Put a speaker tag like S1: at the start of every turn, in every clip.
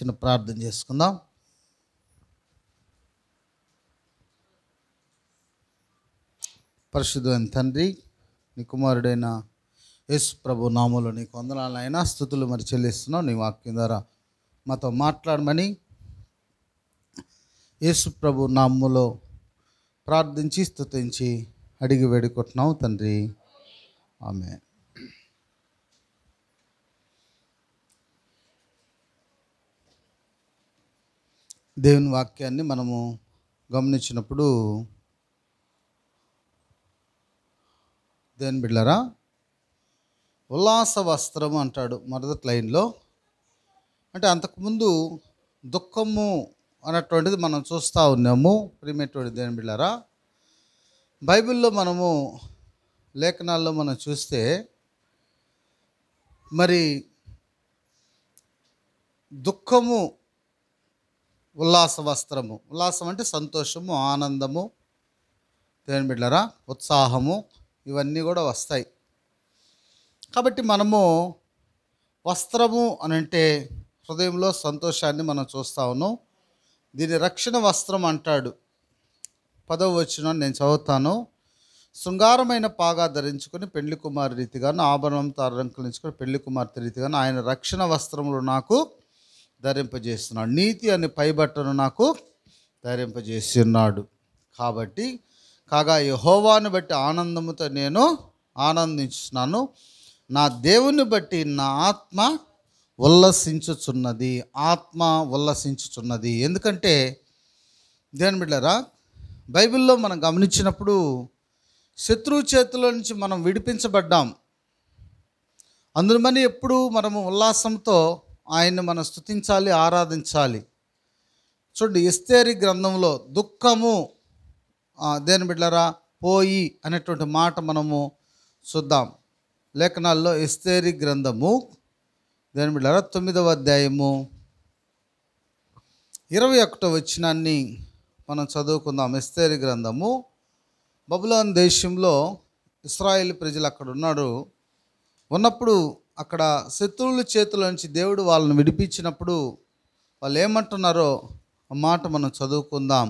S1: చిన్న ప్రార్థన చేసుకుందాం అని తండ్రి నీ కుమారుడైన యశ్ ప్రభు నామలు నీకు వందనాలైనా స్థుతులు మరి చెల్లిస్తున్నావు నీ వాక్యం ద్వారా మాతో మాట్లాడమని యేసు ప్రభు నామ్ములో ప్రార్థించి స్థుతించి అడిగి వేడుకుంటున్నావు తండ్రి ఆమె దేవుని వాక్యాన్ని మనము గమనించినప్పుడు దేని బిడ్లరా ఉల్లాస వస్త్రం అంటాడు మొదటి లైన్లో అంటే అంతకుముందు దుఃఖము అన్నటువంటిది మనం చూస్తూ ఉన్నాము ప్రియమైనటువంటి దేని బిళ్ళారా బైబిల్లో మనము లేఖనాల్లో మనం చూస్తే మరి దుఃఖము ఉల్లాస వస్త్రము ఉల్లాసం అంటే సంతోషము ఆనందము దేని బిడ్డరా ఉత్సాహము ఇవన్నీ కూడా వస్తాయి కాబట్టి మనము వస్త్రము అనంటే హృదయంలో సంతోషాన్ని మనం చూస్తా ఉన్నాం దీని రక్షణ వస్త్రం అంటాడు పదవ వచ్చిన నేను చదువుతాను శృంగారమైన పాగా ధరించుకొని పెళ్లి కుమారు రీతిగాను ఆభరణంతో అలంకరించుకొని పెళ్లి కుమార్తె రీతిగాను ఆయన రక్షణ వస్త్రములు నాకు ధరింపజేస్తున్నాడు నీతి అనే పైబట్టను నాకు ధరింపజేసి ఉన్నాడు కాబట్టి కాగా యహోవాను బట్టి ఆనందముతో నేను ఆనందించున్నాను నా దేవుని బట్టి నా ఆత్మ ఉల్లసించుచున్నది ఆత్మ ఉల్లసించుచున్నది ఎందుకంటే దేని బిడ్డరా బైబిల్లో మనం గమనించినప్పుడు శత్రువు చేతిలో నుంచి మనం విడిపించబడ్డాం అందుమని ఎప్పుడు మనము ఉల్లాసంతో ఆయన్ని మనం స్థుతించాలి ఆరాధించాలి చూడండి ఎస్తేరి గ్రంథంలో దుఃఖము దేని బిడ్డరా పోయి అనేటువంటి మాట మనము చూద్దాం లేఖనాల్లో ఎస్తేరి గ్రంథము దేని బిడ్డరా తొమ్మిదవ అధ్యాయము ఇరవై ఒకటో వచ్చినాన్ని మనం చదువుకుందాం ఎస్తేరి గ్రంథము బబులాన్ దేశంలో ఇస్రాయేల్ ప్రజలు అక్కడ ఉన్నాడు ఉన్నప్పుడు అక్కడ శత్రువుల చేతుల నుంచి దేవుడు వాళ్ళను విడిపించినప్పుడు వాళ్ళు ఏమంటున్నారో ఆ మాట మనం చదువుకుందాం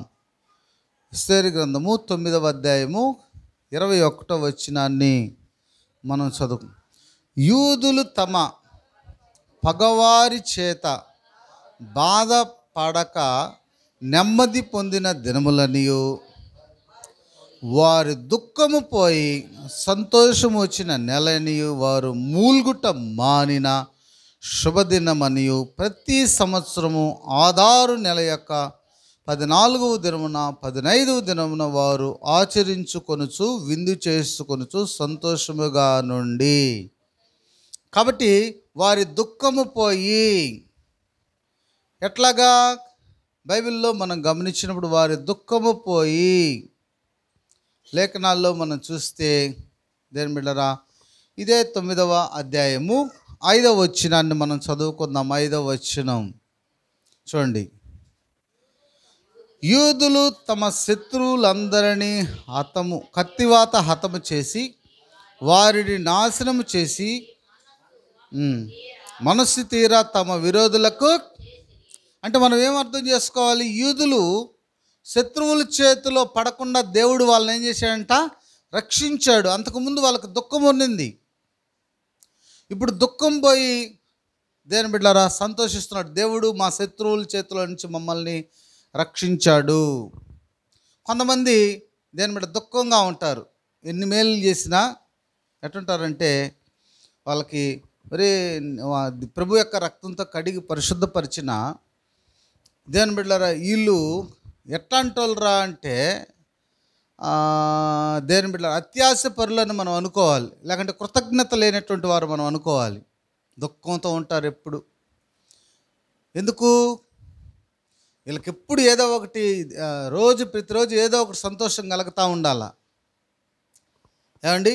S1: స్థేరి గ్రంథము తొమ్మిదవ అధ్యాయము ఇరవై ఒకటో వచ్చినాన్ని మనం చదువు యూదులు తమ పగవారి చేత బాధపడక నెమ్మది పొందిన దినములనియో వారి దుఃఖము పోయి సంతోషము వచ్చిన నెలని వారు మూల్గుట మానిన శుభదినమనియు ప్రతి సంవత్సరము ఆధారు నెల యొక్క పద్నాలుగవ దినమున పదినైదవ దినమున వారు ఆచరించుకొనుచు విందు చేసుకొనుచు సంతోషముగా నుండి కాబట్టి వారి దుఃఖము పోయి ఎట్లాగా బైబిల్లో మనం గమనించినప్పుడు వారి దుఃఖము పోయి లేఖనాల్లో మనం చూస్తే దేని బిడ్డరా ఇదే తొమ్మిదవ అధ్యాయము ఐదవ వచ్చినాన్ని మనం చదువుకుందాం ఐదవ వచ్చినం చూడండి యూదులు తమ శత్రువులందరినీ హతము కత్తివాత హతము చేసి వారిని నాశనము చేసి మనస్సు తీరా తమ విరోధులకు అంటే మనం ఏమర్థం చేసుకోవాలి యూదులు శత్రువుల చేతిలో పడకుండా దేవుడు వాళ్ళని ఏం చేశాడంట రక్షించాడు అంతకుముందు వాళ్ళకి దుఃఖం ఉండింది ఇప్పుడు దుఃఖం పోయి దేని బిడ్డారా సంతోషిస్తున్నాడు దేవుడు మా శత్రువుల చేతిలో నుంచి మమ్మల్ని రక్షించాడు కొంతమంది దేని బిడ్డ దుఃఖంగా ఉంటారు ఎన్ని మేలు చేసినా ఎట్టుంటారంటే వాళ్ళకి మరి ప్రభు యొక్క రక్తంతో కడిగి పరిశుద్ధపరిచిన దేని బిడ్డారా వీళ్ళు అంటోళ్ళరా అంటే దేని బిడ్డ అత్యాశ పరులను మనం అనుకోవాలి లేకంటే కృతజ్ఞత లేనటువంటి వారు మనం అనుకోవాలి దుఃఖంతో ఉంటారు ఎప్పుడు ఎందుకు వీళ్ళకి ఎప్పుడు ఏదో ఒకటి రోజు ప్రతిరోజు ఏదో ఒకటి సంతోషం కలుగుతూ ఉండాలా ఏమండి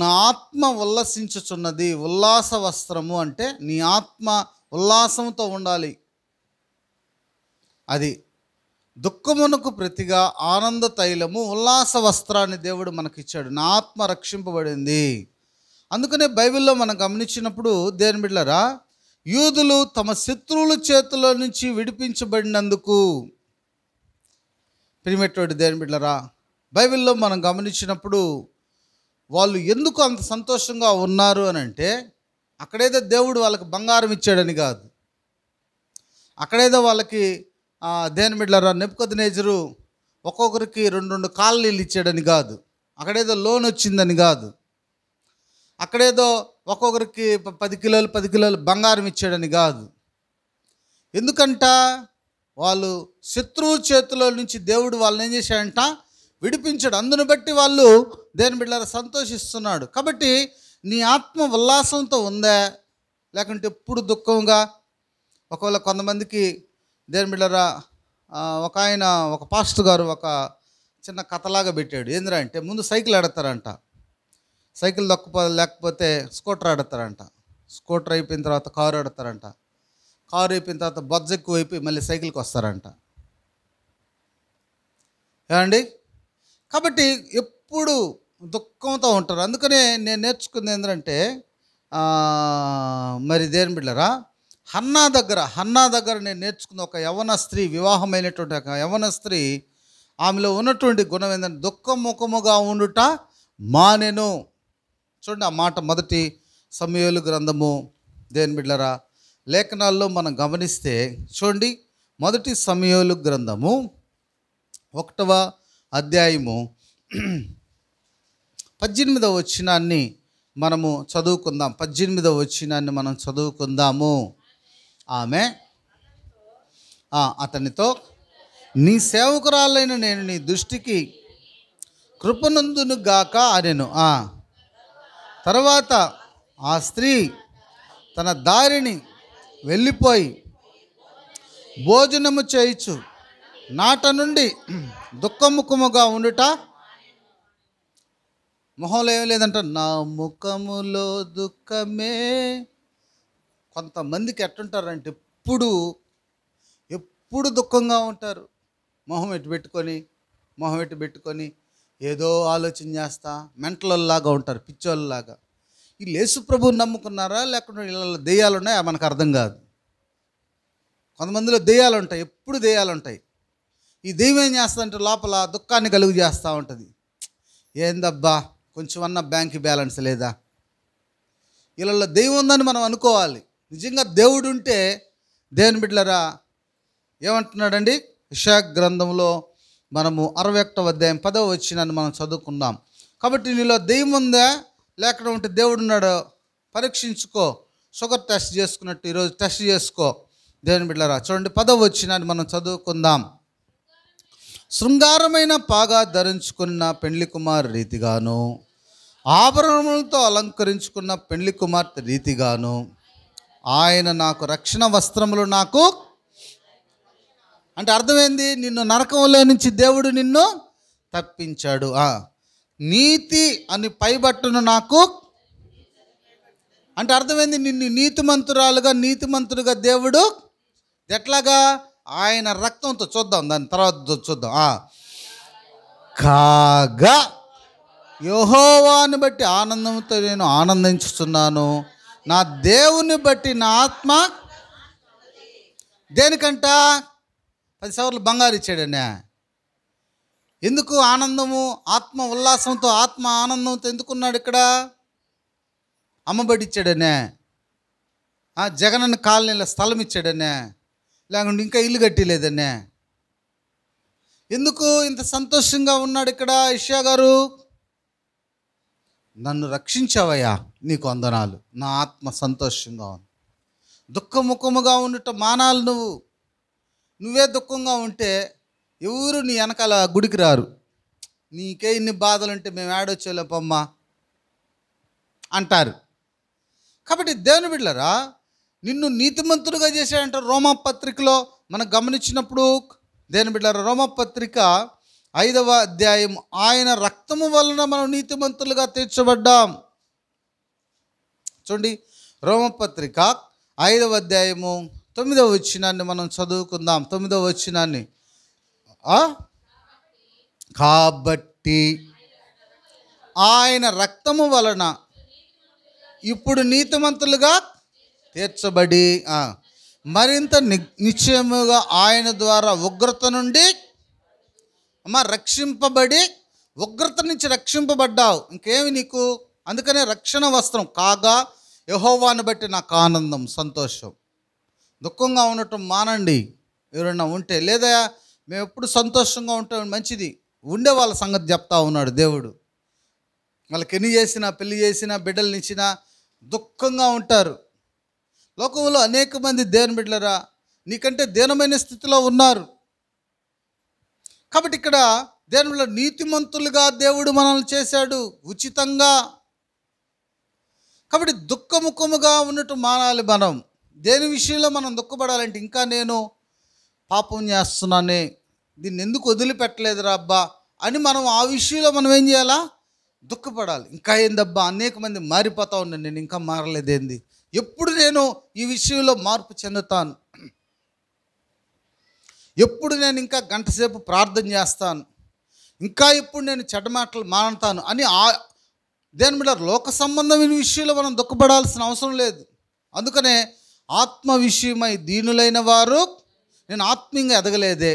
S1: నా ఆత్మ ఉల్లసించుచున్నది ఉల్లాస వస్త్రము అంటే నీ ఆత్మ ఉల్లాసంతో ఉండాలి అది దుఃఖమునకు ప్రతిగా ఆనంద తైలము ఉల్లాస వస్త్రాన్ని దేవుడు మనకిచ్చాడు నా ఆత్మ రక్షింపబడింది అందుకనే బైబిల్లో మనం గమనించినప్పుడు దేని బిడ్డరా యూదులు తమ శత్రువుల చేతిలో నుంచి విడిపించబడినందుకు ప్రిమెటోడి దేని బిడ్డరా బైబిల్లో మనం గమనించినప్పుడు వాళ్ళు ఎందుకు అంత సంతోషంగా ఉన్నారు అని అంటే అక్కడేదో దేవుడు వాళ్ళకి బంగారం ఇచ్చాడని కాదు అక్కడేదో వాళ్ళకి దేని బిడ్డరా నెప్పుకొద్ది నేజరు ఒక్కొక్కరికి రెండు రెండు కాలనీలు ఇచ్చాడని కాదు అక్కడేదో లోన్ వచ్చిందని కాదు అక్కడేదో ఒక్కొక్కరికి పది కిలోలు పది కిలోలు బంగారం ఇచ్చాడని కాదు ఎందుకంట వాళ్ళు శత్రువు చేతిలో నుంచి దేవుడు వాళ్ళని ఏం చేశాడంట విడిపించాడు అందును బట్టి వాళ్ళు దేని బిడ్డారా సంతోషిస్తున్నాడు కాబట్టి నీ ఆత్మ ఉల్లాసంతో ఉందా లేకుంటే ఎప్పుడు దుఃఖంగా ఒకవేళ కొంతమందికి దేని బిడ్డరా ఒక ఆయన ఒక పాస్ట్ గారు ఒక చిన్న కథలాగా పెట్టాడు ఏందిరా అంటే ముందు సైకిల్ ఆడతారంట సైకిల్ దొక్కపో లేకపోతే స్కూటర్ ఆడతారంట స్కూటర్ అయిపోయిన తర్వాత కారు ఆడతారంట కారు అయిపోయిన తర్వాత బొజ్జ ఎక్కువ అయిపోయి మళ్ళీ సైకిల్కి వస్తారంట ఏమండి కాబట్టి ఎప్పుడు దుఃఖంతో ఉంటారు అందుకనే నేను నేర్చుకుంది ఏంటంటే మరి దేని బిడ్డరా హన్నా దగ్గర హన్నా దగ్గర నేను నేర్చుకున్న ఒక యవన స్త్రీ వివాహమైనటువంటి ఒక యవన స్త్రీ ఆమెలో ఉన్నటువంటి గుణం ఏంటంటే దుఃఖముఖముగా ఉండుట మానెను చూడండి ఆ మాట మొదటి సమయలు గ్రంథము దేని బిడ్డరా లేఖనాల్లో మనం గమనిస్తే చూడండి మొదటి సమయలు గ్రంథము ఒకటవ అధ్యాయము పద్దెనిమిదవ వచ్చినాన్ని మనము చదువుకుందాం పద్దెనిమిదవ వచ్చినాన్ని మనం చదువుకుందాము ఆమె అతనితో నీ సేవకురాలైన నేను నీ దృష్టికి కృపనందును గాక అనెను తర్వాత ఆ స్త్రీ తన దారిని వెళ్ళిపోయి భోజనము చేయిచు నాట నుండి దుఃఖముఖముగా ఉండుట మొహంలో ఏం లేదంట నా ముఖములో దుఃఖమే కొంతమందికి ఎట్టుంటారంటే ఎప్పుడు ఎప్పుడు దుఃఖంగా ఉంటారు మొహం ఎటు పెట్టుకొని మొహం ఎటు పెట్టుకొని ఏదో ఆలోచన చేస్తా మెంటలల్లాగా ఉంటారు పిచ్చోళ్ళలాగా ఈ లేసు ప్రభువుని నమ్ముకున్నారా లేకుండా వీళ్ళ దెయ్యాలు ఉన్నాయా మనకు అర్థం కాదు కొంతమందిలో దెయ్యాలు ఉంటాయి ఎప్పుడు దెయ్యాలు ఉంటాయి ఈ దెయ్యం ఏం చేస్తుందంటే లోపల దుఃఖాన్ని కలుగు చేస్తూ ఉంటుంది ఏందబ్బా కొంచెం అన్న బ్యాంక్ బ్యాలెన్స్ లేదా వీళ్ళలో దెయ్యం ఉందని మనం అనుకోవాలి నిజంగా దేవుడు ఉంటే దేవుని బిడ్డలరా ఏమంటున్నాడండి విశాఖ గ్రంథంలో మనము అరవై ఒకటవ అధ్యాయం పదవ వచ్చినాన్ని మనం చదువుకుందాం కాబట్టి నీలో దెయ్యం ఉందా లేకుండా ఉంటే దేవుడు ఉన్నాడు పరీక్షించుకో షుగర్ టెస్ట్ చేసుకున్నట్టు ఈరోజు టెస్ట్ చేసుకో దేవుని బిడ్డరా చూడండి పదవ వచ్చినాన్ని మనం చదువుకుందాం శృంగారమైన పాగా ధరించుకున్న పెండ్లి కుమార్ రీతిగాను ఆభరణములతో అలంకరించుకున్న పెండ్లి కుమార్తె రీతిగాను ఆయన నాకు రక్షణ వస్త్రములు నాకు అంటే అర్థమైంది నిన్ను నరకంలో నుంచి దేవుడు నిన్ను తప్పించాడు నీతి అని పైబట్టును నాకు అంటే అర్థమైంది నిన్ను నీతిమంతురాలుగా నీతిమంతుడుగా దేవుడు ఎట్లాగా ఆయన రక్తంతో చూద్దాం దాని తర్వాత చూద్దాం కాగా యోహోవాన్ని బట్టి ఆనందంతో నేను ఆనందించుతున్నాను నా దేవుని బట్టి నా ఆత్మ దేనికంట పది సవర్లు బంగారు ఇచ్చాడనే ఎందుకు ఆనందము ఆత్మ ఉల్లాసంతో ఆత్మ ఆనందంతో ఎందుకున్నాడు ఇక్కడ అమ్మబడి ఇచ్చాడనే జగనన్న కాలనీలో స్థలం ఇచ్చాడనే లేకుండా ఇంకా ఇల్లు కట్టలేదనే ఎందుకు ఇంత సంతోషంగా ఉన్నాడు ఇక్కడ ఇషా గారు నన్ను రక్షించవయ్యా నీకు వందనాలు నా ఆత్మ సంతోషంగా ఉంది దుఃఖముఖముగా ఉండుట మానాలు నువ్వు నువ్వే దుఃఖంగా ఉంటే ఎవరు నీ వెనకాల గుడికి రారు నీకే ఇన్ని బాధలుంటే మేము ఏడొచ్చేలేపమ్మా అంటారు కాబట్టి దేవుని బిడ్డరా నిన్ను నీతిమంతుడుగా చేశాడంట రోమపత్రికలో పత్రికలో మనం గమనించినప్పుడు దేని బిడ్డరా రోమపత్రిక ఐదవ అధ్యాయం ఆయన రక్తము వలన మనం నీతిమంతులుగా తీర్చబడ్డాం చూడండి రోమపత్రిక ఐదవ అధ్యాయము తొమ్మిదవ వచ్చినాన్ని మనం చదువుకుందాం తొమ్మిదవ వచ్చినాన్ని కాబట్టి ఆయన రక్తము వలన ఇప్పుడు నీతిమంతులుగా తీర్చబడి మరింత నిశ్చయముగా ఆయన ద్వారా ఉగ్రత నుండి అమ్మ రక్షింపబడి ఉగ్రత నుంచి రక్షింపబడ్డావు ఇంకేమి నీకు అందుకనే రక్షణ వస్త్రం కాగా యహోవాను బట్టి నాకు ఆనందం సంతోషం దుఃఖంగా ఉండటం మానండి ఎవరన్నా ఉంటే లేదా మేము ఎప్పుడు సంతోషంగా ఉంటాం మంచిది ఉండే వాళ్ళ సంగతి చెప్తా ఉన్నాడు దేవుడు వాళ్ళకి ఎన్ని చేసినా పెళ్లి చేసినా బిడ్డలు దుఃఖంగా ఉంటారు లోకంలో అనేక మంది దేని బిడ్డలరా నీకంటే దేనమైన స్థితిలో ఉన్నారు కాబట్టి ఇక్కడ దేవునిలో నీతిమంతులుగా దేవుడు మనల్ని చేశాడు ఉచితంగా కాబట్టి దుఃఖముఖముగా ఉన్నట్టు మానాలి మనం దేని విషయంలో మనం దుఃఖపడాలంటే ఇంకా నేను పాపం చేస్తున్నానే దీన్ని ఎందుకు వదిలిపెట్టలేదు రాబ్బా అని మనం ఆ విషయంలో మనం ఏం చేయాలా దుఃఖపడాలి ఇంకా ఏందబ్బా అనేక మంది మారిపోతా ఉన్నాను నేను ఇంకా మారలేదేంది ఎప్పుడు నేను ఈ విషయంలో మార్పు చెందుతాను ఎప్పుడు నేను ఇంకా గంటసేపు ప్రార్థన చేస్తాను ఇంకా ఎప్పుడు నేను చెడ్డ మాటలు మానతాను అని ఆ దేని మీద లోక సంబంధమైన విషయంలో మనం దుఃఖపడాల్సిన అవసరం లేదు అందుకనే ఆత్మ విషయమై దీనులైన వారు నేను ఆత్మీయంగా ఎదగలేదే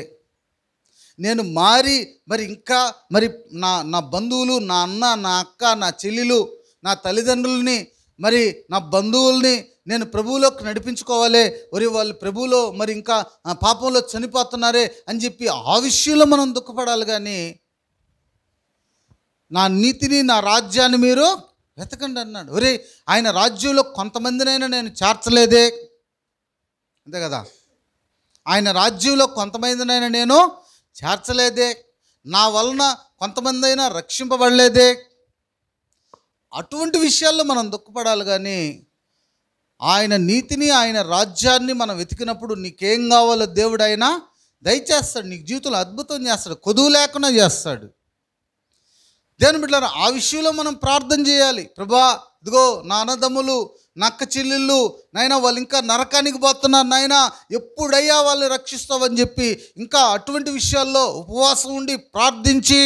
S1: నేను మారి మరి ఇంకా మరి నా నా బంధువులు నా అన్న నా అక్క నా చెల్లెలు నా తల్లిదండ్రులని మరి నా బంధువుల్ని నేను ప్రభువులోకి నడిపించుకోవాలి మరి వాళ్ళు ప్రభువులో మరి ఇంకా పాపంలో చనిపోతున్నారే అని చెప్పి ఆ విషయంలో మనం దుఃఖపడాలి కానీ నా నీతిని నా రాజ్యాన్ని మీరు వెతకండి అన్నాడు ఒరే ఆయన రాజ్యంలో కొంతమందినైనా నేను చేర్చలేదే అంతే కదా ఆయన రాజ్యంలో కొంతమందినైనా నేను చేర్చలేదే నా వలన కొంతమంది అయినా రక్షింపబడలేదే అటువంటి విషయాల్లో మనం దుఃఖపడాలి కానీ ఆయన నీతిని ఆయన రాజ్యాన్ని మనం వెతికినప్పుడు నీకేం కావాలో దేవుడు అయినా దయచేస్తాడు నీకు జీవితంలో అద్భుతం చేస్తాడు కొదువు లేకుండా చేస్తాడు దేని బిడ్డారు ఆ విషయంలో మనం ప్రార్థన చేయాలి ప్రభా ఇదిగో నా అన్నదమ్ములు నక్క చెల్లెళ్ళు నాయన వాళ్ళు ఇంకా నరకానికి పోతున్నారు నాయన ఎప్పుడయ్యా వాళ్ళని రక్షిస్తావని చెప్పి ఇంకా అటువంటి విషయాల్లో ఉపవాసం ఉండి ప్రార్థించి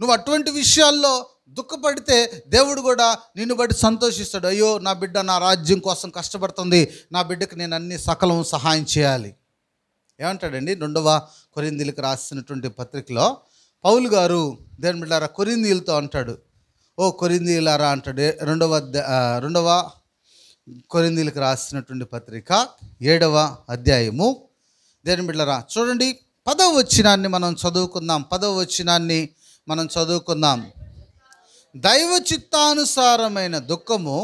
S1: నువ్వు అటువంటి విషయాల్లో దుఃఖపడితే దేవుడు కూడా నిన్ను బట్టి సంతోషిస్తాడు అయ్యో నా బిడ్డ నా రాజ్యం కోసం కష్టపడుతుంది నా బిడ్డకు నేను అన్ని సకలం సహాయం చేయాలి ఏమంటాడండి రెండవ కొరిందీలకు రాసినటువంటి పత్రికలో పౌలు గారు దేని బిడ్డారా కొరిందీలతో అంటాడు ఓ కొరిందీలారా అంటాడు రెండవ రెండవ కొరిందీలకు రాసినటువంటి పత్రిక ఏడవ అధ్యాయము దేని బిడ్డరా చూడండి పదవ వచ్చినాన్ని మనం చదువుకుందాం పదవ వచ్చినాన్ని మనం చదువుకుందాం దైవ చిత్తానుసారమైన దుఃఖము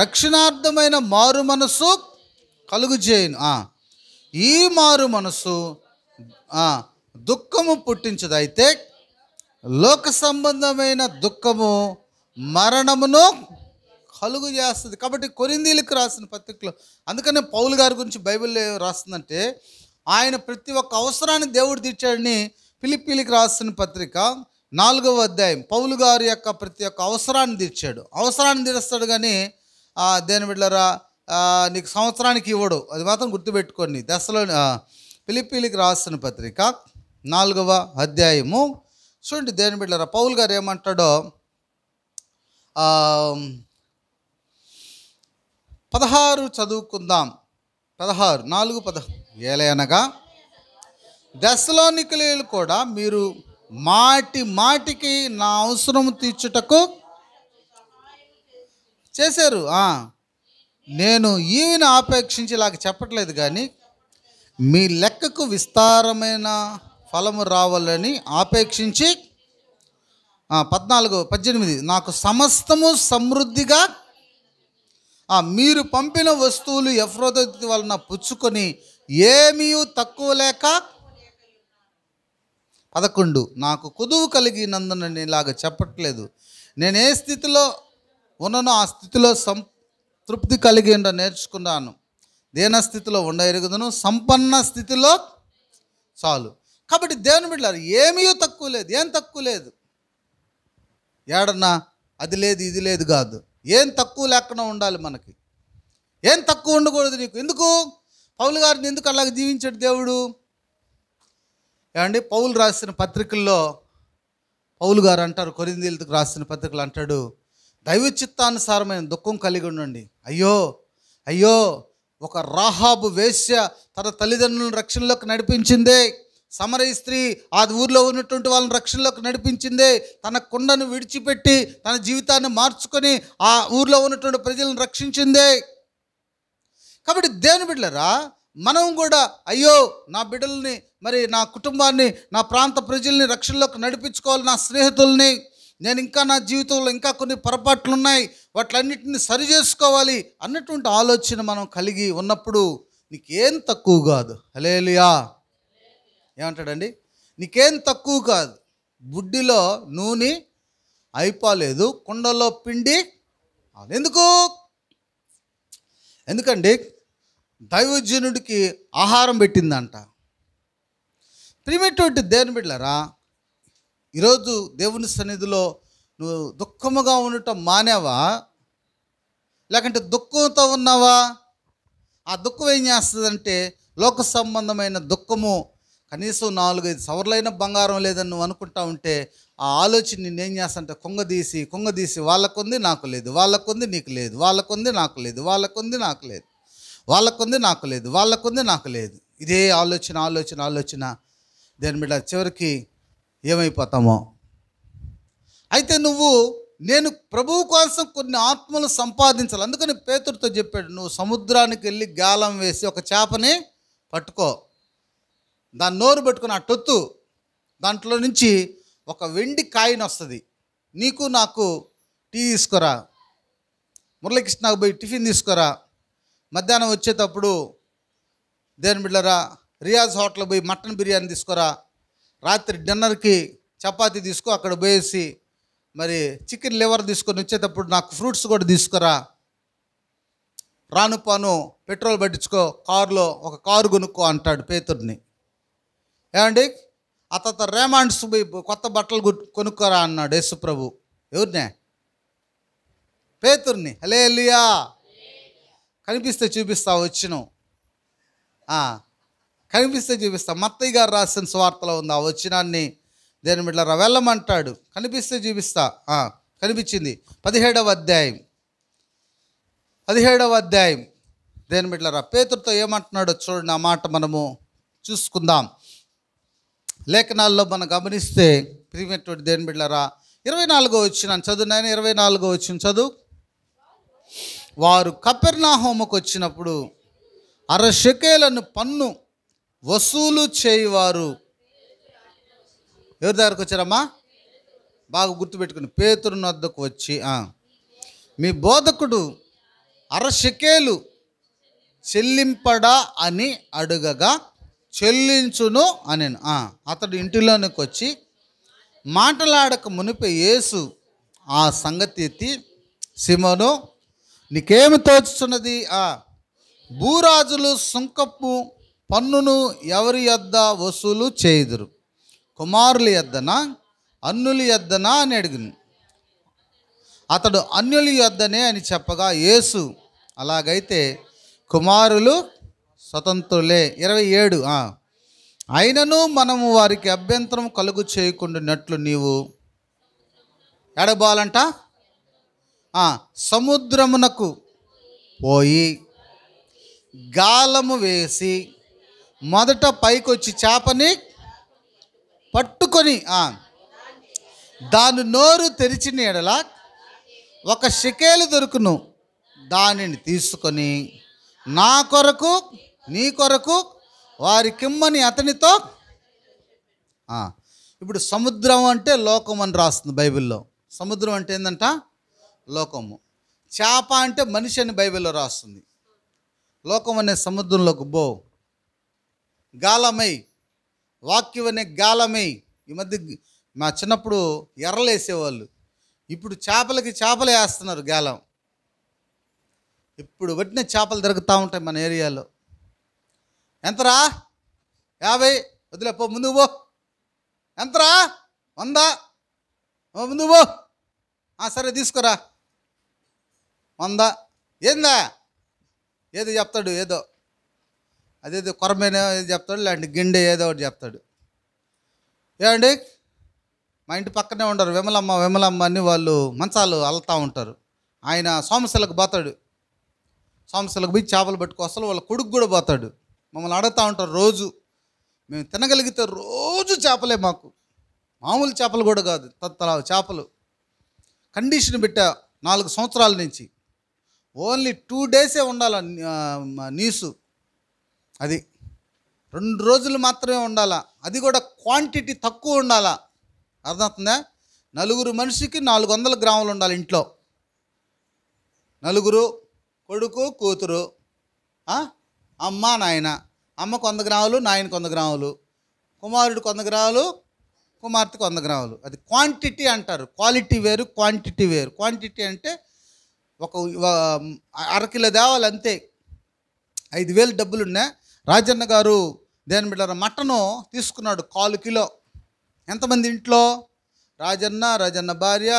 S1: రక్షణార్థమైన మారు మనసు చేయను ఈ మారు మనసు దుఃఖము పుట్టించదైతే లోక సంబంధమైన దుఃఖము మరణమును కలుగు చేస్తుంది కాబట్టి కొరిందీలకు రాసిన పత్రికలు అందుకనే పౌలు గారి గురించి బైబిల్లో రాస్తుందంటే ఆయన ప్రతి ఒక్క అవసరాన్ని దేవుడు తీర్చాడని పిలిపిలికి రాసిన పత్రిక నాలుగవ అధ్యాయం పౌలు గారి యొక్క ప్రతి ఒక్క అవసరాన్ని తీర్చాడు అవసరాన్ని తీరుస్తాడు కానీ దేని బిడ్డరా నీకు సంవత్సరానికి ఇవ్వడు అది మాత్రం గుర్తుపెట్టుకోండి దశలో పిలిపిలికి రాసిన పత్రిక నాలుగవ అధ్యాయము చూడండి దేని బిడ్డరా పౌల్ గారు ఏమంటాడో పదహారు చదువుకుందాం పదహారు నాలుగు పద ఏలయనగా దశలోనికలు కూడా మీరు మాటి మాటికి నా అవసరం తీర్చుటకు చేశారు నేను ఈవిని ఆపేక్షించి ఇలాగ చెప్పట్లేదు కానీ మీ లెక్కకు విస్తారమైన ఫలము రావాలని ఆపేక్షించి పద్నాలుగు పద్దెనిమిది నాకు సమస్తము సమృద్ధిగా మీరు పంపిన వస్తువులు ఎఫ్రోదతి వలన పుచ్చుకొని ఏమీ తక్కువ లేక పదకొండు నాకు కుదువు కలిగినందున నేను ఇలాగ చెప్పట్లేదు నేను ఏ స్థితిలో ఉన్నానో ఆ స్థితిలో సంతృప్తి కలిగి ఉండ నేర్చుకున్నాను దీనస్థితిలో ఉండ ఎరుగుదను సంపన్న స్థితిలో చాలు కాబట్టి దేవుని బిడ్డారు ఏమీ తక్కువ లేదు ఏం తక్కువ లేదు ఏడన్నా అది లేదు ఇది లేదు కాదు ఏం తక్కువ లేకుండా ఉండాలి మనకి ఏం తక్కువ ఉండకూడదు నీకు ఎందుకు పౌలు గారిని ఎందుకు అలాగ జీవించాడు దేవుడు ఏమండి పౌలు రాసిన పత్రికల్లో పౌలు గారు అంటారు కొరిందీలకు రాసిన పత్రికలు అంటాడు దైవ చిత్తానుసారమైన దుఃఖం కలిగి ఉండండి అయ్యో అయ్యో ఒక రాహాబు వేశ్య తన తల్లిదండ్రులను రక్షణలోకి నడిపించిందే సమర స్త్రీ ఆ ఊర్లో ఉన్నటువంటి వాళ్ళని రక్షణలోకి నడిపించిందే తన కుండను విడిచిపెట్టి తన జీవితాన్ని మార్చుకొని ఆ ఊర్లో ఉన్నటువంటి ప్రజలను రక్షించిందే కాబట్టి దేవుని బిడ్డలరా మనం కూడా అయ్యో నా బిడ్డల్ని మరి నా కుటుంబాన్ని నా ప్రాంత ప్రజల్ని రక్షణలోకి నడిపించుకోవాలి నా స్నేహితుల్ని నేను ఇంకా నా జీవితంలో ఇంకా కొన్ని పొరపాట్లు ఉన్నాయి వాటిలన్నింటిని సరి చేసుకోవాలి అన్నటువంటి ఆలోచన మనం కలిగి ఉన్నప్పుడు నీకేం తక్కువ కాదు హలేలియా ఏమంటాడండి నీకేం తక్కువ కాదు బుడ్డిలో నూనె అయిపోలేదు కుండలో పిండి ఎందుకు ఎందుకండి దైవజనుడికి ఆహారం పెట్టిందంట ప్రిమిటువంటి దేని బిడ్డలరా ఈరోజు దేవుని సన్నిధిలో నువ్వు దుఃఖముగా ఉండటం మానేవా లేకంటే దుఃఖంతో ఉన్నావా ఆ దుఃఖం ఏం చేస్తుందంటే లోక సంబంధమైన దుఃఖము కనీసం నాలుగైదు సవర్లైన బంగారం లేదని నువ్వు అనుకుంటా ఉంటే ఆ ఆలోచన నేనేం చేస్తానంటే కొంగదీసి కొంగదీసి వాళ్ళకుంది నాకు లేదు వాళ్ళకుంది నీకు లేదు వాళ్ళకుంది నాకు లేదు వాళ్ళకుంది నాకు లేదు వాళ్ళకుంది నాకు లేదు వాళ్ళకుంది నాకు లేదు ఇదే ఆలోచన ఆలోచన ఆలోచన దాని మీద చివరికి ఏమైపోతామో అయితే నువ్వు నేను ప్రభువు కోసం కొన్ని ఆత్మలు సంపాదించాలి అందుకని పేతుడితో చెప్పాడు నువ్వు సముద్రానికి వెళ్ళి గాలం వేసి ఒక చేపని పట్టుకో దాని నోరు పెట్టుకుని ఆ టొత్తు దాంట్లో నుంచి ఒక వెండి కాయిన్ వస్తుంది నీకు నాకు టీ తీసుకురా మురళీకృష్ణకు పోయి టిఫిన్ తీసుకురా మధ్యాహ్నం వచ్చేటప్పుడు దేని బిడ్డరా రియాజ్ హోటల్ పోయి మటన్ బిర్యానీ తీసుకురా రాత్రి డిన్నర్కి చపాతీ తీసుకో అక్కడ పోయేసి మరి చికెన్ లివర్ తీసుకొని వచ్చేటప్పుడు నాకు ఫ్రూట్స్ కూడా తీసుకురా రాను పాను పెట్రోల్ పట్టించుకో కారులో ఒక కారు కొనుక్కో అంటాడు పేతుడిని ఏమండి అతత రేమాండ్స్ పోయి కొత్త బట్టలు కొనుక్కోరా అన్నాడు యేసుప్రభు ఎవరినే పేతుర్ని హలే కనిపిస్తే చూపిస్తా వచ్చును కనిపిస్తే చూపిస్తా మత్తయ్య గారు రాసిన స్వార్థలో ఉంది ఆ వచ్చినాన్ని దేని బిడ్డ వెళ్ళమంటాడు కనిపిస్తే చూపిస్తా కనిపించింది పదిహేడవ అధ్యాయం పదిహేడవ అధ్యాయం దేని బిడ్డరా పేతుడితో ఏమంటున్నాడో చూడండి ఆ మాట మనము చూసుకుందాం లేఖనాల్లో మనం గమనిస్తే ప్రియమైనటువంటి దేని బిడ్డరా ఇరవై నాలుగో వచ్చినాను చదువు నేను ఇరవై నాలుగో వచ్చిన చదువు వారు కపెర్నాహోముకు వచ్చినప్పుడు అర పన్ను వసూలు చేయువారు ఎవరి దగ్గరకు వచ్చారమ్మా బాగా గుర్తుపెట్టుకుని పేతురు వద్దకు వచ్చి మీ బోధకుడు అరషకేలు చెల్లింపడా అని అడుగగా చెల్లించును అని అతడు ఇంటిలోనికి వచ్చి మాట్లాడక మునిపే యేసు ఆ సంగతి ఎత్తి సిమను నీకేమి తోచుచున్నది ఆ భూరాజులు సుంకపు పన్నును ఎవరి యొద్ద వసూలు చేయుదురు కుమారుల యొద్దనా అన్నుల యొద్దనా అని అడిగిన అతడు అన్యుల యొద్దనే అని చెప్పగా యేసు అలాగైతే కుమారులు స్వతంత్రులే ఇరవై ఏడు అయినను మనము వారికి అభ్యంతరం కలుగు చేయకుండానట్లు నీవు ఎడబాలంట సముద్రమునకు పోయి గాలము వేసి మొదట పైకొచ్చి చేపని పట్టుకొని దాని నోరు తెరిచిన ఎడల ఒక షికేలు దొరుకును దానిని తీసుకొని నా కొరకు నీ కొరకు వారి కిమ్మని అతనితో ఇప్పుడు సముద్రం అంటే లోకం అని రాస్తుంది బైబిల్లో సముద్రం అంటే ఏంటంట లోకము చేప అంటే మనిషి అని బైబిల్లో రాస్తుంది లోకం అనే సముద్రంలోకి బో గాలమై వాక్యం అనే గాలమై ఈ మధ్య మా చిన్నప్పుడు ఎర్రలు వేసేవాళ్ళు ఇప్పుడు చేపలకి చేపలు వేస్తున్నారు గాలం ఇప్పుడు పట్టిన చేపలు దొరుకుతూ ఉంటాయి మన ఏరియాలో ఎంతరా యాభై వదిలేపో ముందు పో ఎంతరా వందా ముందు పో సరే తీసుకురా మందా ఏందా ఏదో చెప్తాడు ఏదో అదేదో కొరమైన ఏదో చెప్తాడు లేదంటే గిండె ఏదో ఒకటి చెప్తాడు ఏమండి మా ఇంటి పక్కనే ఉండరు విమలమ్మ విమలమ్మ అని వాళ్ళు మంచాలు అల్లుతూ ఉంటారు ఆయన సోమశలకు పోతాడు సోమశలకు పోయి చేపలు పట్టుకొస్తారు వాళ్ళ కొడుకు కూడా పోతాడు మమ్మల్ని అడుగుతూ ఉంటారు రోజు మేము తినగలిగితే రోజు చేపలే మాకు మామూలు చేపలు కూడా కాదు తత్తలా చేపలు కండిషన్ పెట్టా నాలుగు సంవత్సరాల నుంచి ఓన్లీ టూ డేసే ఉండాల న్యూస్ అది రెండు రోజులు మాత్రమే ఉండాలా అది కూడా క్వాంటిటీ తక్కువ ఉండాలా అర్థమవుతుందా నలుగురు మనిషికి నాలుగు వందల గ్రాములు ఉండాలి ఇంట్లో నలుగురు కొడుకు కూతురు అమ్మ నాయన అమ్మకు వంద గ్రాములు నాయనకు వంద గ్రాములు కుమారుడికి వంద గ్రాములు కుమార్తెకు వంద గ్రాములు అది క్వాంటిటీ అంటారు క్వాలిటీ వేరు క్వాంటిటీ వేరు క్వాంటిటీ అంటే ఒక అరకిలో తేవాలి అంతే ఐదు వేలు డబ్బులు ఉన్నాయి రాజన్న గారు దేని బిడ్డ మటను తీసుకున్నాడు కాలు కిలో ఎంతమంది ఇంట్లో రాజన్న రాజన్న భార్య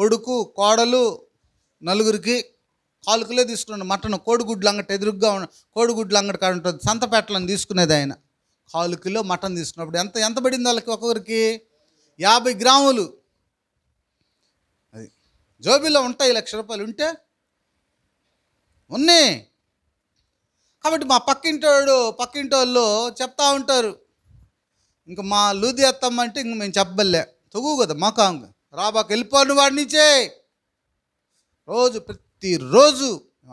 S1: కొడుకు కోడలు నలుగురికి కాలు కిలో తీసుకున్నాడు మటన్ కోడిగుడ్లు అంగట ఎదురుగ్గా ఉన్న కోడిగుడ్లు అంగట కాడ ఉంటుంది సంతపేటలను తీసుకునేది ఆయన కాలు కిలో మటన్ తీసుకున్నప్పుడు ఎంత ఎంత పడింది వాళ్ళకి ఒక్కొక్కరికి యాభై గ్రాములు జోబీలో ఉంటాయి లక్ష రూపాయలు ఉంటే ఉన్నాయి కాబట్టి మా పక్కింటోడు వాళ్ళు చెప్తా ఉంటారు ఇంక మా లూది ఎత్తామంటే ఇంక మేము చెప్పలే తగు కదా కాంగ్ రాబాకు వెళ్ళిపోను వాడి నుంచే రోజు ప్రతిరోజు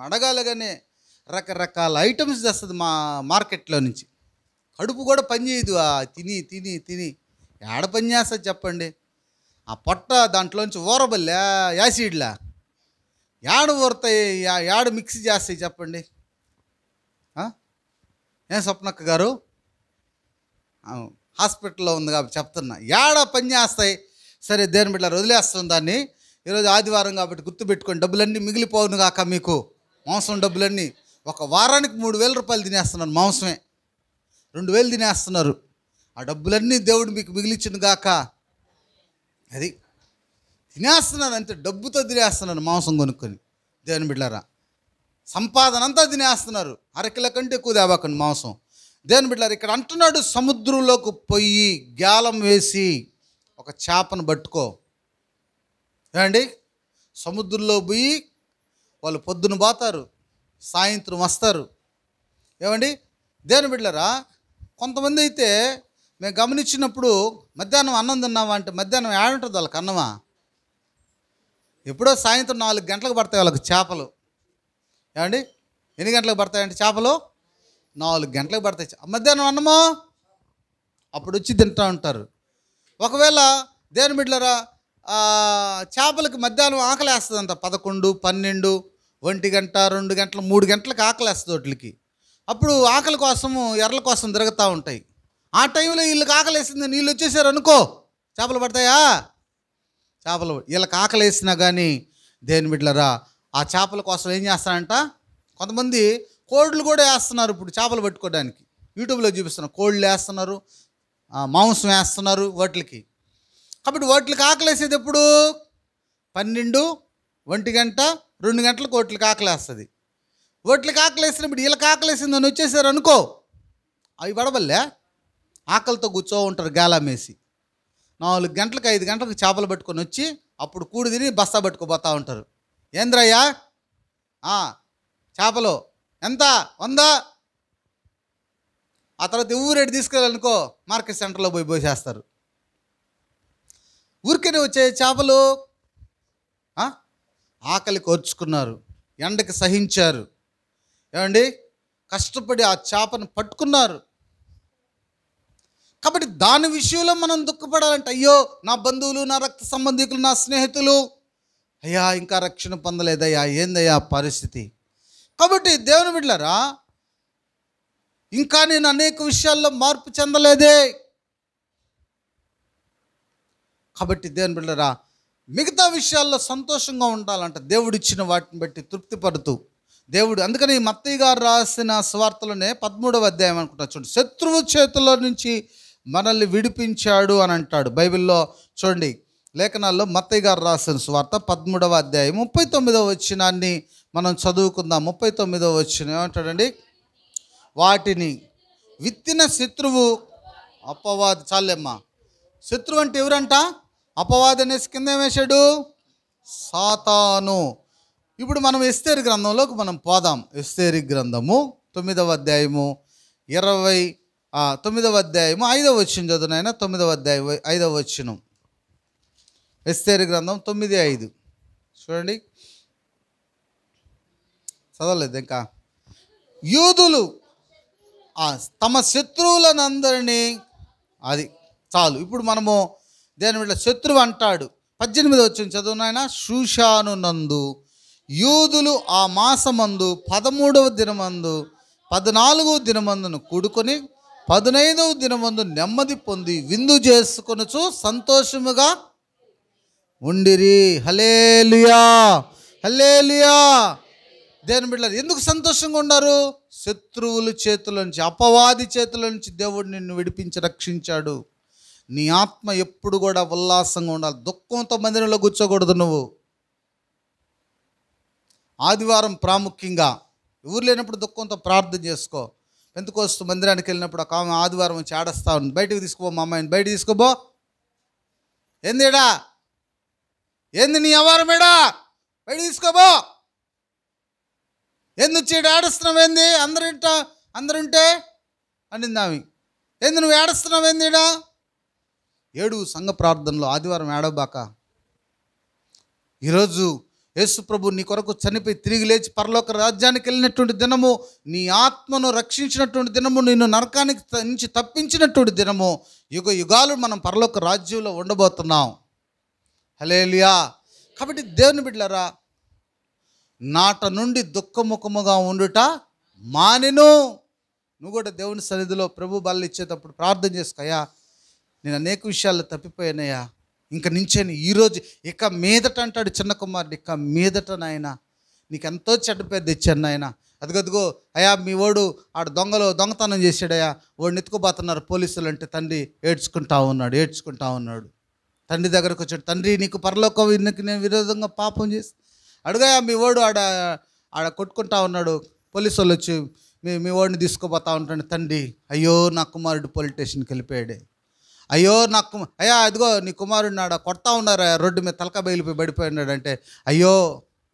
S1: అడగాలగానే రకరకాల ఐటమ్స్ తెస్తుంది మా మార్కెట్లో నుంచి కడుపు కూడా పని చేయదు తిని తిని తిని ఏడ పని చేస్తుంది చెప్పండి ఆ పొట్ట దాంట్లోంచి ఊరబల్లే యాసిడ్లా యాడు ఊరుతాయి యాడు మిక్స్ చేస్తాయి చెప్పండి ఏం స్వప్నక్క గారు హాస్పిటల్లో ఉంది కాబట్టి చెప్తున్నా యాడ పని చేస్తాయి సరే దేని బిడ్డ వదిలేస్తుంది దాన్ని ఈరోజు ఆదివారం కాబట్టి గుర్తుపెట్టుకొని డబ్బులన్నీ మిగిలిపోవును కాక మీకు మాంసం డబ్బులన్నీ ఒక వారానికి మూడు వేల రూపాయలు తినేస్తున్నారు మాంసమే రెండు వేలు తినేస్తున్నారు ఆ డబ్బులన్నీ దేవుడు మీకు మిగిలిచ్చిన కాక అది తినేస్తున్నాను అంతే డబ్బుతో తినేస్తున్నాను మాంసం కొనుక్కొని దేవుని బిడ్డారా సంపాదన అంతా తినేస్తున్నారు అరకిల కంటే ఎక్కువ దేవాకండి మాంసం దేవుని బిడ్డారు ఇక్కడ అంటున్నాడు సముద్రంలోకి పొయ్యి గ్యాలం వేసి ఒక చేపను పట్టుకో ఏమండి సముద్రంలో పోయి వాళ్ళు పొద్దున పోతారు సాయంత్రం వస్తారు ఏమండి దేని బిడ్డలరా కొంతమంది అయితే మేము గమనించినప్పుడు మధ్యాహ్నం అన్నం తిన్నావా అంటే మధ్యాహ్నం ఏడుంటుంది వాళ్ళకి అన్నమా ఎప్పుడో సాయంత్రం నాలుగు గంటలకు పడతాయి వాళ్ళకి చేపలు ఏమండి ఎన్ని గంటలకు పడతాయంటే చేపలు నాలుగు గంటలకు పడతాయి మధ్యాహ్నం అన్నమా అప్పుడు వచ్చి తింటూ ఉంటారు ఒకవేళ దేని బిడ్డలరా చేపలకి మధ్యాహ్నం ఆకలేస్తుందంట పదకొండు పన్నెండు ఒంటి గంట రెండు గంటలు మూడు గంటలకు ఆకలేస్తుంది వాటికి అప్పుడు ఆకలి కోసము ఎర్రల కోసం తిరుగుతూ ఉంటాయి ఆ టైంలో వీళ్ళకి ఆకలేసింది నీళ్ళు వచ్చేసారు అనుకో చేపలు పడతాయా చేపలు వీళ్ళకి ఆకలేసినా కానీ దేని బిడ్డలరా ఆ చేపల కోసం ఏం చేస్తారంట కొంతమంది కోళ్ళు కూడా వేస్తున్నారు ఇప్పుడు చేపలు పట్టుకోవడానికి యూట్యూబ్లో చూపిస్తున్నారు కోళ్ళు వేస్తున్నారు మాంసం వేస్తున్నారు వాటికి కాబట్టి వాటికి ఆకలేసేది ఎప్పుడు పన్నెండు ఒంటి గంట రెండు గంటలకు ఓట్లకి ఆకలేస్తుంది ఓట్లకి ఆకలేసినప్పుడు వీళ్ళకి ఆకలేసిందని వచ్చేసారు అనుకో అవి పడవల్లే ఆకలితో కూర్చో ఉంటారు గాలమేసి నాలుగు గంటలకు ఐదు గంటలకు చేపలు పట్టుకొని వచ్చి అప్పుడు కూడి తిని బస్తా పట్టుకుపోతూ ఉంటారు ఏంద్రయ్యా చేపలు ఎంత వందా ఆ తర్వాత ఊరేటి తీసుకెళ్ళాలనుకో మార్కెట్ సెంటర్లో పోయి పోసేస్తారు ఊరికనే వచ్చే చేపలు ఆకలి కోర్చుకున్నారు ఎండకి సహించారు ఏమండి కష్టపడి ఆ చేపను పట్టుకున్నారు కాబట్టి దాని విషయంలో మనం దుఃఖపడాలంటే అయ్యో నా బంధువులు నా రక్త సంబంధికులు నా స్నేహితులు అయ్యా ఇంకా రక్షణ పొందలేదయ్యా ఏందయ్యా పరిస్థితి కాబట్టి దేవుని బిడ్డలరా ఇంకా నేను అనేక విషయాల్లో మార్పు చెందలేదే కాబట్టి దేవుని బిడ్డరా మిగతా విషయాల్లో సంతోషంగా ఉండాలంట దేవుడిచ్చిన వాటిని బట్టి తృప్తి పడుతూ దేవుడు అందుకని మత్తయ్య గారు రాసిన స్వార్థలోనే పదమూడవ అధ్యాయం అనుకుంటా చూడండి శత్రువు చేతుల నుంచి మనల్ని విడిపించాడు అని అంటాడు బైబిల్లో చూడండి లేఖనాల్లో మత్తయ్య గారు రాసిన స్వార్త పదమూడవ అధ్యాయం ముప్పై తొమ్మిదవ వచ్చినాన్ని మనం చదువుకుందాం ముప్పై తొమ్మిదవ వచ్చిన ఏమంటాడండి వాటిని విత్తిన శత్రువు అపవాది చాలేమ్మా శత్రువు అంటే ఎవరంట అపవాది అనేసి కింద వేశాడు సాతాను ఇప్పుడు మనం ఎస్తేరి గ్రంథంలోకి మనం పోదాం ఎస్తేరి గ్రంథము తొమ్మిదవ అధ్యాయము ఇరవై తొమ్మిదవ అధ్యాయము ఐదవ వచ్చిన చదువునైనా తొమ్మిదవ అధ్యాయం ఐదవ వచ్చినం ఎస్తేరు గ్రంథం తొమ్మిది ఐదు చూడండి చదవలేదు ఇంకా యూదులు తమ శత్రువులనందరినీ అది చాలు ఇప్పుడు మనము దేని వీళ్ళ శత్రువు అంటాడు పద్దెనిమిది వచ్చిన చదువునైనా శూషాను నందు యూదులు ఆ మాసమందు పదమూడవ దినమందు పద్నాలుగో దినమందును కూడుకొని పదునైదవ దినమందు నెమ్మది పొంది విందు చేసుకొనుచు సంతోషముగా ఉండిరి హలేలుయా హలేలుయా దేని బిడ్డ ఎందుకు సంతోషంగా ఉన్నారు శత్రువుల చేతుల నుంచి అపవాది చేతుల నుంచి దేవుడు నిన్ను విడిపించి రక్షించాడు నీ ఆత్మ ఎప్పుడు కూడా ఉల్లాసంగా ఉండాలి దుఃఖంతో మందిరంలో కూర్చోకూడదు నువ్వు ఆదివారం ప్రాముఖ్యంగా ఎవరు లేనప్పుడు దుఃఖంతో ప్రార్థన చేసుకో ఎందుకోస్తు మందిరానికి వెళ్ళినప్పుడు ఒక ఆమె ఆదివారం వచ్చి ఆడస్తా ఉంది బయటకు తీసుకోబో మా అమ్మాయిని బయట తీసుకోబో ఏందిడా ఏంది నీ అవారమేడా బయట తీసుకోబో ఎందు చెడు ఆడుస్తున్నావు ఏంది అందరింట అందరుంటే అనింది ఆమె ఏంది నువ్వు ఏడుస్తున్నావు ఏందిడా ఏడు సంఘ ప్రార్థనలో ఆదివారం ఏడవబాక ఈరోజు యేసు ప్రభు నీ కొరకు చనిపోయి తిరిగి లేచి పరలోక రాజ్యానికి వెళ్ళినటువంటి దినము నీ ఆత్మను రక్షించినటువంటి దినము నిన్ను నరకానికి నుంచి తప్పించినటువంటి దినము యుగ యుగాలు మనం పరలోక రాజ్యంలో ఉండబోతున్నాం హలేలియా కాబట్టి దేవుని బిడ్డలరా నాట నుండి దుఃఖముఖముగా ఉండుట మానెను నువ్వు కూడా దేవుని సన్నిధిలో ప్రభు బల్ల ఇచ్చేటప్పుడు ప్రార్థన చేసుకయా నేను అనేక విషయాలు తప్పిపోయానయ్యా ఇంక నుంచని ఈరోజు ఇక మీదట అంటాడు చిన్న కుమారుడు ఇక మీదట నాయన నీకెంతో చెడ్డ పేరు తెచ్చాను నాయన అదిగదిగో అయా మీ ఓడు ఆడు దొంగలో దొంగతనం చేశాడయా వాడిని నెత్తుకుపోతున్నారు పోలీసులు అంటే తండ్రి ఏడ్చుకుంటా ఉన్నాడు ఏడ్చుకుంటా ఉన్నాడు తండ్రి దగ్గరకు వచ్చాడు తండ్రి నీకు పరలోకం ఇన్నికి నేను విరోధంగా పాపం చేసి అడుగయా మీ ఓడు ఆడ ఆడ కొట్టుకుంటా ఉన్నాడు పోలీసు వాళ్ళు వచ్చి మీ మీ వాడిని తీసుకుపోతా ఉంటాడు తండ్రి అయ్యో నా కుమారుడు పోలీస్ స్టేషన్కి వెళ్ళిపోయాడే అయ్యో నాకు అయ్యా అదిగో నీ కుమారుడున్నాడా కొడతా ఉన్నారు రోడ్డు మీద తలక బయలుపోయి పడిపోయినాడు అంటే అయ్యో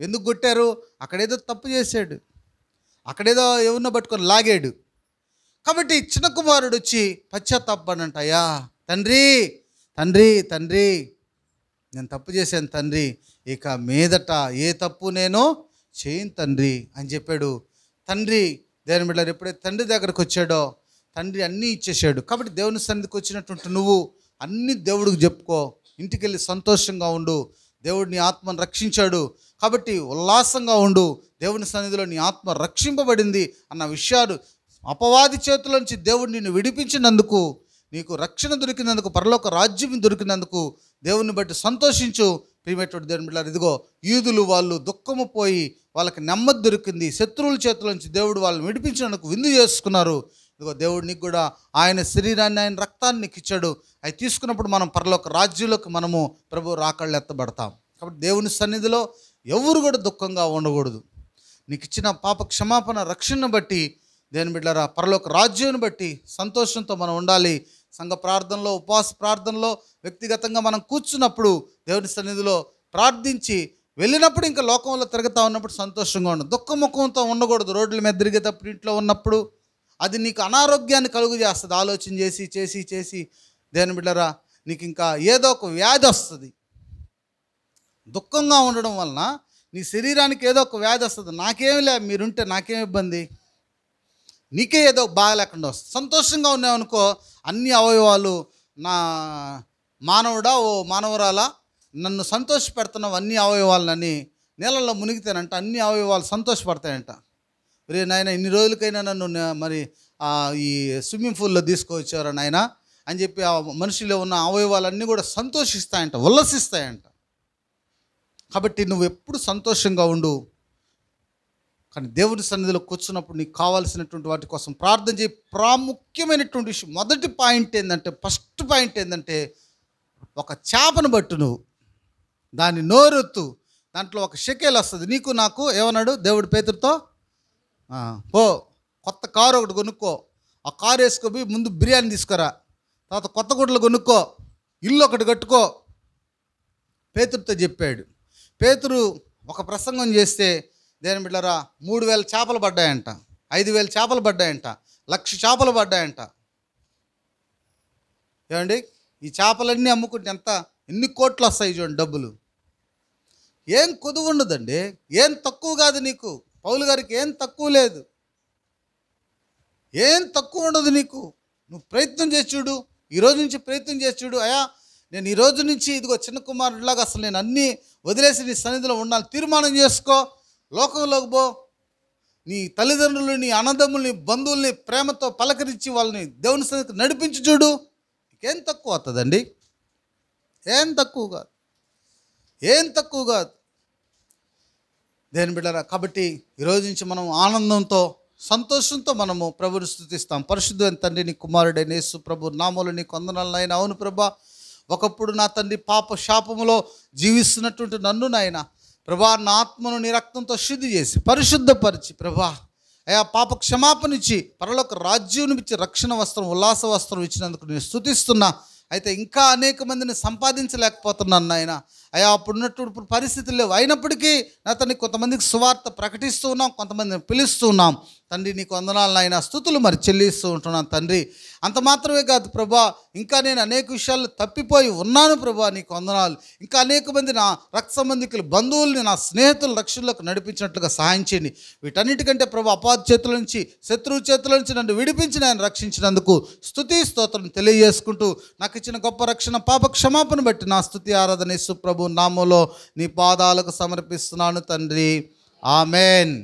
S1: ఎందుకు కొట్టారు అక్కడేదో తప్పు చేశాడు అక్కడేదో ఎవరినో పట్టుకొని లాగాడు కాబట్టి చిన్న కుమారుడు వచ్చి పశ్చాత్తాపడంట అయ్యా తండ్రి తండ్రి తండ్రి నేను తప్పు చేశాను తండ్రి ఇక మీదట ఏ తప్పు నేను చేయను తండ్రి అని చెప్పాడు తండ్రి దేని మీద ఎప్పుడైతే తండ్రి దగ్గరకు వచ్చాడో తండ్రి అన్నీ ఇచ్చేసాడు కాబట్టి దేవుని సన్నిధికి వచ్చినటువంటి నువ్వు అన్ని దేవుడికి చెప్పుకో ఇంటికి వెళ్ళి సంతోషంగా ఉండు దేవుడు నీ ఆత్మను రక్షించాడు కాబట్టి ఉల్లాసంగా ఉండు దేవుని సన్నిధిలో నీ ఆత్మ రక్షింపబడింది అన్న విషయాలు అపవాది చేతుల నుంచి దేవుడు నిన్ను విడిపించినందుకు నీకు రక్షణ దొరికినందుకు పరలోక రాజ్యం దొరికినందుకు దేవుని బట్టి సంతోషించు ప్రియమైనటువంటి దేవుని బిడ్డారు ఇదిగో యూదులు వాళ్ళు దుఃఖము పోయి వాళ్ళకి నెమ్మది దొరికింది శత్రువుల చేతుల నుంచి దేవుడు వాళ్ళని విడిపించినందుకు విందు చేసుకున్నారు ఇదిగో దేవుడు నీకు కూడా ఆయన శరీరాన్ని ఆయన రక్తాన్ని ఇచ్చాడు అవి తీసుకున్నప్పుడు మనం పరలోక రాజ్యులకు మనము ప్రభు రాకళ్ళు ఎత్తబడతాం కాబట్టి దేవుని సన్నిధిలో ఎవరు కూడా దుఃఖంగా ఉండకూడదు నీకు ఇచ్చిన పాప క్షమాపణ రక్షణను బట్టి దేని బిడ్డరా పరలోక రాజ్యాన్ని బట్టి సంతోషంతో మనం ఉండాలి సంఘ ప్రార్థనలో ఉపవాస ప్రార్థనలో వ్యక్తిగతంగా మనం కూర్చున్నప్పుడు దేవుని సన్నిధిలో ప్రార్థించి వెళ్ళినప్పుడు ఇంకా లోకంలో తిరుగుతూ ఉన్నప్పుడు సంతోషంగా ఉండదు దుఃఖముఖంతో ఉండకూడదు రోడ్ల మీద తిరిగేటప్పుడు ఇంట్లో ఉన్నప్పుడు అది నీకు అనారోగ్యాన్ని కలుగు చేస్తుంది ఆలోచన చేసి చేసి చేసి దేని బిడ్డరా నీకు ఇంకా ఏదో ఒక వ్యాధి వస్తుంది దుఃఖంగా ఉండడం వలన నీ శరీరానికి ఏదో ఒక వ్యాధి వస్తుంది నాకేమి లే మీరుంటే నాకేం ఇబ్బంది నీకే ఏదో బాగా లేకుండా వస్తుంది సంతోషంగా ఉన్నావనుకో అన్ని అవయవాలు నా మానవుడా ఓ మానవరాలా నన్ను సంతోషపెడుతున్నావు అన్ని అవయవాలనని నీళ్ళల్లో మునిగితేనంట అన్ని అవయవాలు సంతోషపడతాయంట రే నాయన ఇన్ని రోజులకైనా నన్ను మరి ఈ స్విమ్మింగ్ పూల్లో తీసుకువచ్చారు నాయన అని చెప్పి ఆ మనిషిలో ఉన్న అవయవాలన్నీ కూడా సంతోషిస్తాయంట ఉల్లసిస్తాయంట కాబట్టి నువ్వు ఎప్పుడు సంతోషంగా ఉండు కానీ దేవుని సన్నిధిలో కూర్చున్నప్పుడు నీకు కావాల్సినటువంటి వాటి కోసం ప్రార్థన చేయి ప్రాముఖ్యమైనటువంటి విషయం మొదటి పాయింట్ ఏంటంటే ఫస్ట్ పాయింట్ ఏంటంటే ఒక చేపను బట్టు నువ్వు దాన్ని నోరెత్తు దాంట్లో ఒక షెకేల్ వస్తుంది నీకు నాకు ఏమన్నాడు దేవుడి పేతుడితో పో కొత్త కారు ఒకటి కొనుక్కో ఆ కారు వేసుకొని ముందు బిర్యానీ తీసుకురా తర్వాత కొత్త గుడ్లు కొనుక్కో ఇల్లు ఒకటి కట్టుకో పేతురితో చెప్పాడు పేతురు ఒక ప్రసంగం చేస్తే దేని బిడ్డరా మూడు వేల చేపలు పడ్డాయంట ఐదు వేల చేపలు పడ్డాయంట లక్ష చేపలు పడ్డాయంట ఏమండి ఈ చేపలన్నీ అమ్ముకుంటే ఎంత ఎన్ని కోట్లు వస్తాయి చూడండి డబ్బులు ఏం కొదువు ఉండదండి ఏం తక్కువ కాదు నీకు పౌలు గారికి ఏం తక్కువ లేదు ఏం తక్కువ ఉండదు నీకు నువ్వు ప్రయత్నం చేసి చూడు ఈరోజు నుంచి ప్రయత్నం చేసి చూడు అయా నేను ఈ రోజు నుంచి ఇదిగో చిన్న కుమారుడిలాగా అసలు నేను అన్నీ వదిలేసి నీ సన్నిధిలో ఉండాలి తీర్మానం చేసుకో లోకంలోకి పో నీ తల్లిదండ్రులు నీ అన్నదమ్ముల్ని బంధువుల్ని ప్రేమతో పలకరించి వాళ్ళని దేవుని సన్నిధికి నడిపించి చూడు ఏం తక్కువ అవుతుందండి ఏం తక్కువ కాదు ఏం తక్కువ కాదు దేని బిడ్డరా కాబట్టి ఈరోజు నుంచి మనం ఆనందంతో సంతోషంతో మనము ప్రభుని స్థుతిస్తాం తండ్రి నీ కుమారుడే నేసు ప్రభు నామలు నీ కొందనాలనైనా అవును ప్రభా ఒకప్పుడు నా తండ్రి పాప శాపములో జీవిస్తున్నటువంటి నన్ను నాయన ప్రభా నా ఆత్మను నీ రక్తంతో శుద్ధి చేసి పరిశుద్ధపరిచి ప్రభా అయా పాప ఇచ్చి పరలోక రాజ్యం ఇచ్చి రక్షణ వస్త్రం ఉల్లాస వస్త్రం ఇచ్చినందుకు నేను స్థుతిస్తున్నా అయితే ఇంకా అనేక మందిని సంపాదించలేకపోతున్నాను నాయన అయ్యా అప్పుడు ఉన్నటువంటి పరిస్థితులు లేవు అయినప్పటికీ అతన్ని కొంతమందికి సువార్త ప్రకటిస్తూ ఉన్నాం కొంతమందిని పిలుస్తూ ఉన్నాం తండ్రి నీకు వందనాలు నాయన స్థుతులు మరి చెల్లిస్తూ ఉంటున్నాను తండ్రి అంత మాత్రమే కాదు ప్రభా ఇంకా నేను అనేక విషయాలు తప్పిపోయి ఉన్నాను ప్రభా నీకు వందనాలు ఇంకా అనేక మంది నా రక్త సంబంధికులు బంధువుల్ని నా స్నేహితుల రక్షణలకు నడిపించినట్లుగా సహాయం చేయండి వీటన్నిటికంటే ప్రభా అపాధ చేతుల నుంచి శత్రువు చేతుల నుంచి నన్ను విడిపించి నేను రక్షించినందుకు స్థుతి స్తోత్రం తెలియజేసుకుంటూ నాకు ఇచ్చిన గొప్ప రక్షణ పాప క్షమాపణ బట్టి నా స్థుతి ఆరాధన ప్రభు నామంలో నీ పాదాలకు సమర్పిస్తున్నాను తండ్రి ఆమెన్